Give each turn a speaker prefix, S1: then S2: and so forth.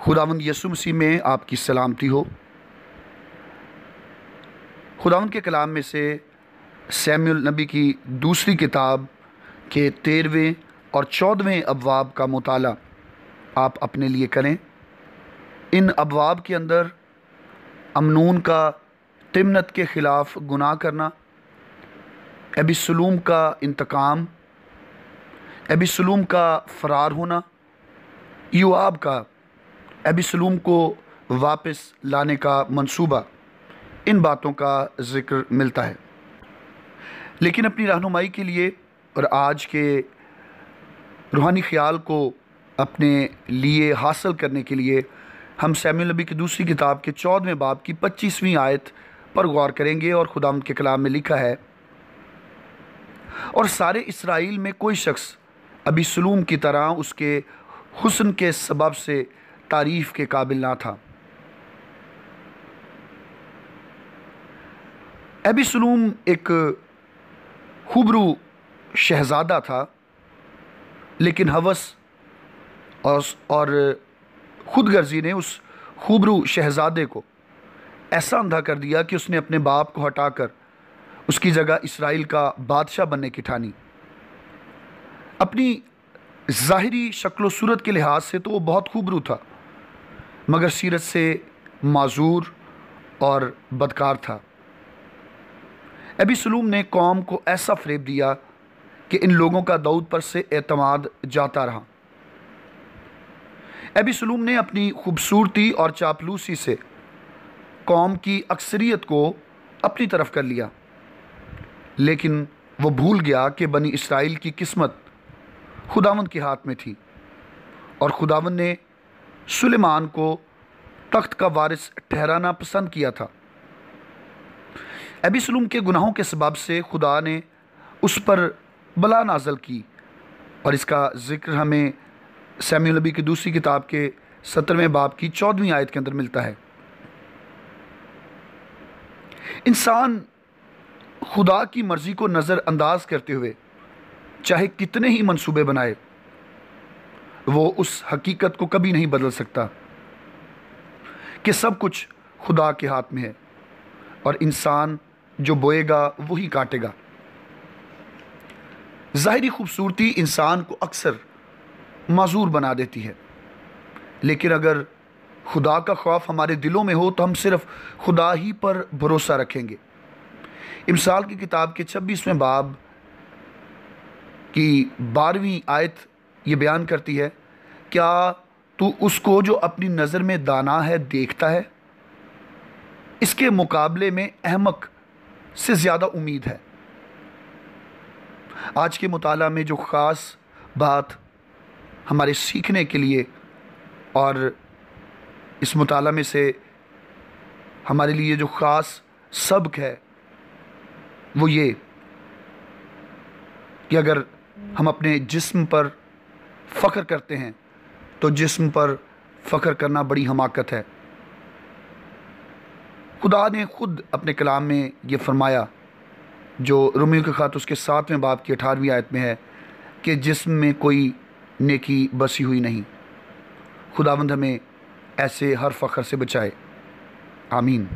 S1: खुदावंद यसु मसीह में आपकी सलामती हो खुदावंद के कलाम में से सैमुल नबी की दूसरी किताब के तेरहवें और चौदहवें अबवाब का मताल आप अपने लिए करें इन अबवाब के अंदर अमनून का तिमनत के ख़िलाफ़ गुनाह करना एबिसलूम का इंतकाम एबिसलूम का फ़रार होना युवाब का एबिसलूम को वापस लाने का मंसूबा इन बातों का ज़िक्र मिलता है लेकिन अपनी रहनुमाई के लिए और आज के रूहानी ख़्याल को अपने लिए हासिल करने के लिए हम सैमुल नबी की दूसरी किताब के चौदहवें बाब की पच्चीसवीं आयत पर गौर करेंगे और खुदा के कलाम में लिखा है और सारे इसराइल में कोई शख्स अभी सलूम की तरह उसके हुसन के सबब से तारीफ़ के काबिल ना था एबिसलूम एक खुबरू शहज़ादा था लेकिन हवस और खुद गर्जी ने उस खुबरू शहज़ादे को ऐसा अंधा कर दिया कि उसने अपने बाप को हटाकर उसकी जगह इसराइल का बादशाह बनने की ठानी अपनी ज़ाहरी शक्ल सूरत के लिहाज से तो वो बहुत खूबरू था मगर सीरत से माजूर और बदकार था एबी सलूम ने कौम को ऐसा फ्रेब दिया कि इन लोगों का दाऊद पर से एतमाद जाता रहा एबी सलूम ने अपनी खूबसूरती और चापलूसी से कौम की अक्सरियत को अपनी तरफ कर लिया लेकिन वो भूल गया कि बनी इसराइल की किस्मत खुदावन के हाथ में थी और खुदावन ने सुलेमान को तख्त का वारिस ठहराना पसंद किया था एबिसलूम के गुनाहों के सबब से खुदा ने उस पर बला नाजल की और इसका ज़िक्र हमें सैम्यूल नबी की दूसरी किताब के सत्रहवें बाब की चौदहवीं आयत के अंदर मिलता है इंसान खुदा की मर्ज़ी को नज़रअंदाज करते हुए चाहे कितने ही मंसूबे बनाए वो उस हकीकत को कभी नहीं बदल सकता कि सब कुछ खुदा के हाथ में है और इंसान जो बोएगा वही काटेगा ज़ाहरी खूबसूरती इंसान को अक्सर मजूर बना देती है लेकिन अगर खुदा का खौफ हमारे दिलों में हो तो हम सिर्फ खुदा ही पर भरोसा रखेंगे इमसाल की किताब के छब्बीसवें बाब की बारहवीं आयत ये बयान करती है क्या तू उसको जो अपनी नज़र में दाना है देखता है इसके मुकाबले में अहमक से ज़्यादा उम्मीद है आज के मताल में जो ख़ास बात हमारे सीखने के लिए और इस मुताला में से हमारे लिए जो ख़ास सबक है वो ये कि अगर हम अपने जिस्म पर फ़ख्र करते हैं तो जिस्म पर फ़ख्र करना बड़ी हमाकत है खुदा ने ख़ुद अपने कलाम में ये फरमाया जो रोमियो के ख़ात उसके सातवें बाप की अठारहवीं आयत में है कि जिस्म में कोई नेकी बसी हुई नहीं खुदावंद हमें ऐसे हर फ़ख्र से बचाए आमीन